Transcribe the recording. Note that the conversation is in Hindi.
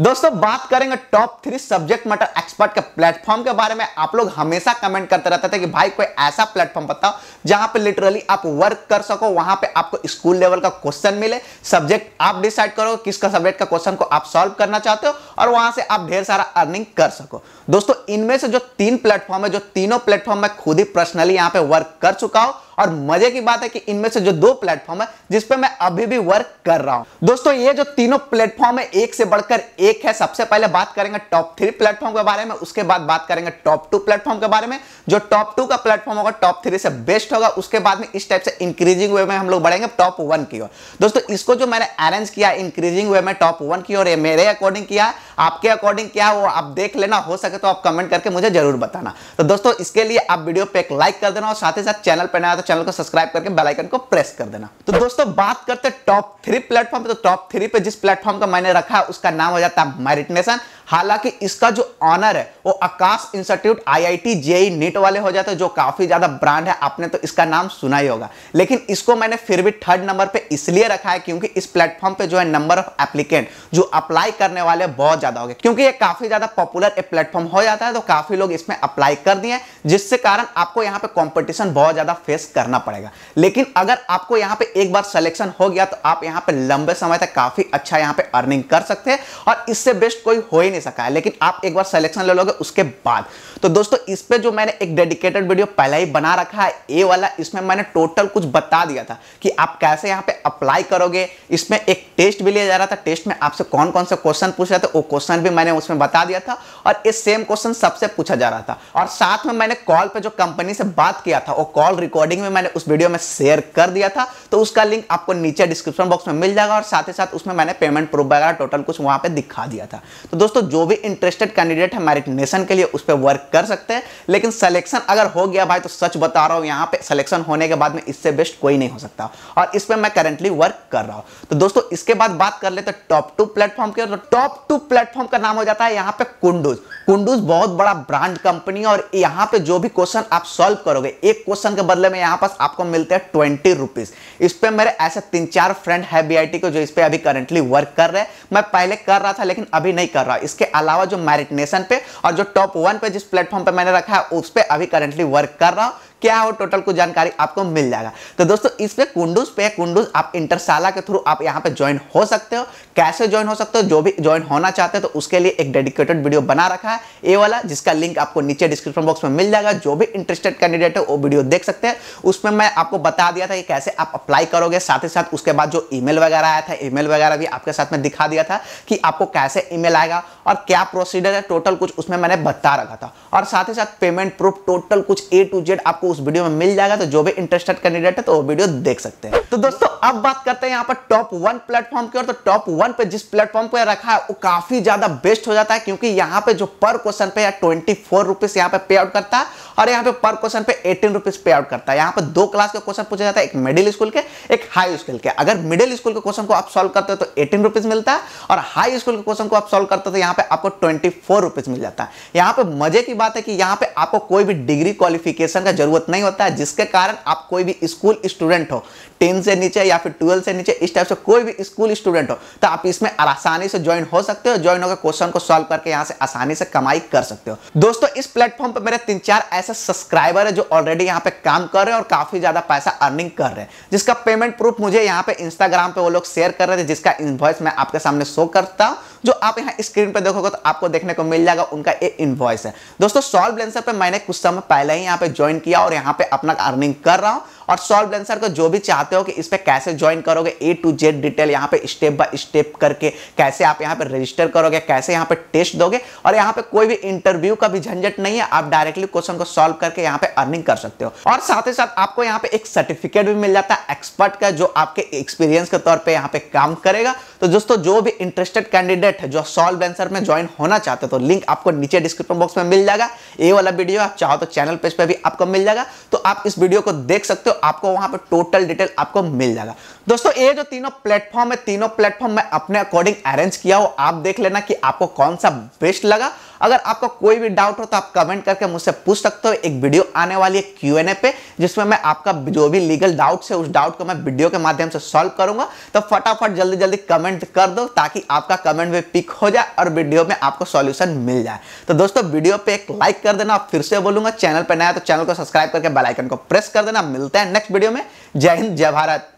दोस्तों बात करेंगे top three subject matter expert के प्लेटफॉर्म के बारे में आप लोग हमेशा कमेंट करते रहते थे कि भाई कोई ऐसा प्लेटफॉर्म बताओ जहां पे लिटरली आप वर्क कर सको वहां पे आपको स्कूल लेवल का क्वेश्चन मिले सब्जेक्ट आप डिसाइड करो किसका सब्जेक्ट का क्वेश्चन को आप सॉल्व करना चाहते हो और वहां से आप ढेर सारा अर्निंग कर सको दोस्तों इनमें से जो तीन प्लेटफॉर्म है जो तीनों प्लेटफॉर्म में खुद ही पर्सनली यहाँ पे वर्क कर चुका हूं और मजे की बात है कि इनमें से जो दो प्लेटफॉर्म है जिस पे मैं अभी भी वर्क कर रहा हूं दोस्तों ये जो तीनों प्लेटफॉर्म है एक से बढ़कर एक है सबसे पहले बात करेंगे टॉप थ्री प्लेटफॉर्म के बारे में उसके बाद बात करेंगे टॉप टू प्लेटफॉर्म के बारे में जो टॉप टू का प्लेटफॉर्म होगा टॉप थ्री से बेस्ट होगा उसके बाद में इस टाइप से इंक्रीजिंग वे में हम लोग बढ़ेंगे टॉप वन की ओर दोस्तों इसको जो मैंने अरेंज किया इंक्रीजिंग वे में टॉप वन की ओर मेरे अकॉर्डिंग किया आपके अकॉर्डिंग क्या वो आप देख लेना हो सके तो आप कमेंट करके मुझे जरूर बताना तो दोस्तों इसके लिए आप वीडियो पे एक लाइक कर देना और साथ ही साथ चैनल पर नया चैनल को सब्सक्राइब करके बेल आइकन को प्रेस कर देना तो दोस्तों बात करते हैं टॉप थ्री प्लेटफॉर्म तो टॉप थ्री पे जिस प्लेटफॉर्म का मैंने रखा उसका नाम हो जाता है माइरिट नेशन हालांकि इसका जो ऑनर है वो Aakash institute IIT JEE NET वाले हो जाते हैं जो काफी ज्यादा ब्रांड है आपने तो इसका नाम सुना ही होगा लेकिन इसको मैंने फिर भी थर्ड नंबर पे इसलिए रखा है क्योंकि इस प्लेटफॉर्म पे जो है नंबर ऑफ एप्लीकेंट जो अप्लाई करने वाले बहुत ज्यादा हो गए क्योंकि ये काफी ज्यादा पॉपुलर एक प्लेटफॉर्म हो जाता है तो काफी लोग इसमें अप्लाई कर दिए जिससे कारण आपको यहाँ पे कॉम्पिटिशन बहुत ज्यादा फेस करना पड़ेगा लेकिन अगर आपको यहाँ पे एक बार सिलेक्शन हो गया तो आप यहाँ पे लंबे समय तक काफी अच्छा यहाँ पे अर्निंग कर सकते हैं और इससे बेस्ट कोई हो ही नहीं नहीं सका है लेकिन आप एक बार सिलेक्शन ले लोगे उसके बाद तो दोस्तों इस पे जो मैंने एक डेडिकेटेड वीडियो पहले ही बना रखा है ए वाला इसमें मैंने टोटल कुछ बता दिया था कि आप कैसे यहाँ पे अप्लाई करोगे इसमें एक टेस्ट भी लिया जा रहा था टेस्ट में आपसे कौन कौन से क्वेश्चन पूछ रहे थे वो क्वेश्चन भी मैंने उसमें बता दिया था और ये सेम क्वेश्चन सबसे पूछा जा रहा था और साथ में मैंने कॉल पर जो कंपनी से बात किया था वो कॉल रिकॉर्डिंग में मैंने उस वीडियो में शेयर कर दिया था तो उसका लिंक आपको नीचे डिस्क्रिप्शन बॉक्स में मिल जाएगा और साथ ही साथ उसमें मैंने पेमेंट प्रूफ वगैरह टोटल कुछ वहाँ पर दिखा दिया था तो दोस्तों जो भी इंटरेस्टेड कैंडिडेट है मेरिट नेशन के लिए उस पर वर्क कर सकते हैं लेकिन सिलेक्शन अगर हो गया भाई तो सच बता रहा हूँ यहाँ पे सिलेक्शन होने के बाद में इससे बेस्ट कोई नहीं हो सकता और इस पर मैं करेंटली वर्क कर रहा हूँ तो दोस्तों इसके बाद बात कर लेते हैं टॉप टू प्लेटफॉर्म के तो टॉप टू प्लेटफॉर्म का नाम हो जाता है यहाँ पे कुंडूज कुंडूज बहुत बड़ा ब्रांड कंपनी है और यहाँ पे जो भी क्वेश्चन आप सॉल्व करोगे एक क्वेश्चन के बदले में यहाँ पास आपको मिलते हैं ट्वेंटी रुपीज इस पर मेरे ऐसे तीन चार फ्रेंड है बी को जो इस पर अभी करेंटली वर्क कर रहे हैं मैं पहले कर रहा था लेकिन अभी नहीं कर रहा इस इसके अलावा जो मैरिटनेशन पे और जो टॉप वन पे जिस प्लेटफॉर्म पे मैंने रखा है उस पर अभी करंटली वर्क कर रहा हूँ क्या हो टोटल कुछ जानकारी आपको मिल जाएगा तो दोस्तों इस पे कुंडूज पे कुंडूज आप इंटरशाला के थ्रू आप यहाँ पे ज्वाइन हो सकते हो कैसे ज्वाइन हो सकते हो जो भी ज्वाइन होना चाहते हो तो उसके लिए एक डेडिकेटेड वीडियो बना रखा है ए वाला जिसका लिंक आपको नीचे डिस्क्रिप्शन बॉक्स में मिल जाएगा जो भी इंटरेस्टेड कैंडिडेट है वो वीडियो देख सकते हैं उसमें मैं आपको बता दिया था कि कैसे आप अप्लाई करोगे साथ ही साथ उसके बाद जो ई वगैरह आया था ई वगैरह भी आपके साथ में दिखा दिया था कि आपको कैसे ई आएगा और क्या प्रोसीडर है टोटल कुछ उसमें मैंने बता रखा था और साथ ही साथ पेमेंट प्रूफ टोटल कुछ ए टू जेड आपको आपको उस वीडियो में मिल जाएगा तो जो भी इंटरेस्टेड कैंडिडेट है तो वो वीडियो देख सकते हैं तो दोस्तों अब बात करते हैं यहाँ पर टॉप वन प्लेटफॉर्म की और तो टॉप वन पे जिस प्लेटफॉर्म पे रखा है वो काफी ज्यादा बेस्ट हो जाता है क्योंकि यहाँ पे जो पर क्वेश्चन पे ट्वेंटी फोर रुपीज यहाँ पे पे आउट करता है और यहाँ पे पर क्वेश्चन पे एटीन रुपीज पे आउट करता है यहाँ पे दो क्लास के क्वेश्चन पूछा जाता है एक मिडिल स्कूल के एक हाई स्कूल के अगर मिडिल स्कूल के क्वेश्चन को आप सोल्व करते हो तो एटीन रुपीज मिलता है और हाई स्कूल के क्वेश्चन को आप सोल्व करते हो तो यहाँ पे आपको ट्वेंटी फोर रुपीज मिल जाता है यहाँ पे मजे की बात है कि यहाँ पे आपको कोई भी डिग्री क्वालिफिकेशन का जरूरत नहीं होता है जिसके कारण आप कोई भी स्कूल स्टूडेंट हो टेंथ से नीचे या फिर ट्वेल्थ से नीचे इस टाइप से कोई भी स्कूल स्टूडेंट हो तो आप इसमें आसानी से ज्वाइन हो सकते हो ज्वाइन होकर क्वेश्चन को सॉल्व करके यहाँ से आसानी से कमाई कर सकते हो दोस्तों इस प्लेटफॉर्म पर मेरे तीन चार ऐसे सब्सक्राइबर है जो ऑलरेडी यहाँ पे काम कर रहे हैं और काफी ज्यादा पैसा अर्निंग कर रहे हैं जिसका पेमेंट प्रूफ मुझे यहाँ पे इंस्टाग्राम पे वो लोग शेयर कर रहे थे जिसका इन्वॉइस मैं आपके सामने शो करता हूँ जो आप यहाँ स्क्रीन पर देखोगे तो आपको देखने को मिल जाएगा उनका ये इन्वॉइस है दोस्तों सॉल्व लेंसर पे मैंने कुछ समय पहले ही यहाँ पे ज्वाइन किया और यहाँ पे अपना अर्निंग कर रहा हूँ और सॉल्व आंसर को जो भी चाहते हो कि इस पर कैसे ज्वाइन करोगे ए टू जेड डिटेल यहाँ पे स्टेप बाय स्टेप करके कैसे आप यहाँ पे रजिस्टर करोगे कैसे यहाँ पे टेस्ट दोगे और यहाँ पे कोई भी इंटरव्यू का भी झंझट नहीं है आप डायरेक्टली क्वेश्चन को सॉल्व करके यहाँ पे अर्निंग कर सकते हो और साथ ही साथ आपको यहाँ पे एक सर्टिफिकेट भी मिल जाता है एक्सपर्ट का जो आपके एक्सपीरियंस के तौर पर यहाँ पे काम करेगा तो दोस्तों जो भी इंटरेस्टेड कैंडिडेट है जो सॉल्व आंसर में ज्वाइन होना चाहते हो तो लिंक आपको नीचे डिस्क्रिप्शन बॉक्स में मिल जाएगा ये वाला वीडियो आप चाहो तो चैनल पेज पर भी आपको मिल जाएगा तो आप इस वीडियो को देख सकते हो आपको वहां पर टोटल डिटेल आपको मिल जाएगा दोस्तों ये जो तीनों प्लेटफॉर्म है तीनों प्लेटफॉर्म मैं अपने अकॉर्डिंग अरेंज किया हो आप देख लेना कि आपको कौन सा बेस्ट लगा अगर आपको कोई भी डाउट हो तो आप कमेंट करके मुझसे पूछ सकते हो एक वीडियो आने वाली है क्यू एन ए पे जिसमें मैं आपका जो भी लीगल डाउट है उस डाउट को मैं वीडियो के माध्यम से सॉल्व करूंगा तो फटाफट जल्दी जल्दी कमेंट कर दो ताकि आपका कमेंट भी पिक हो जाए और वीडियो में आपको सॉल्यूशन मिल जाए तो दोस्तों वीडियो पे एक लाइक कर देना फिर से बोलूंगा चैनल पर नया तो चैनल को सब्सक्राइब करके बेलाइकन को प्रेस कर देना मिलते हैं नेक्स्ट वीडियो में जय हिंद जय भारत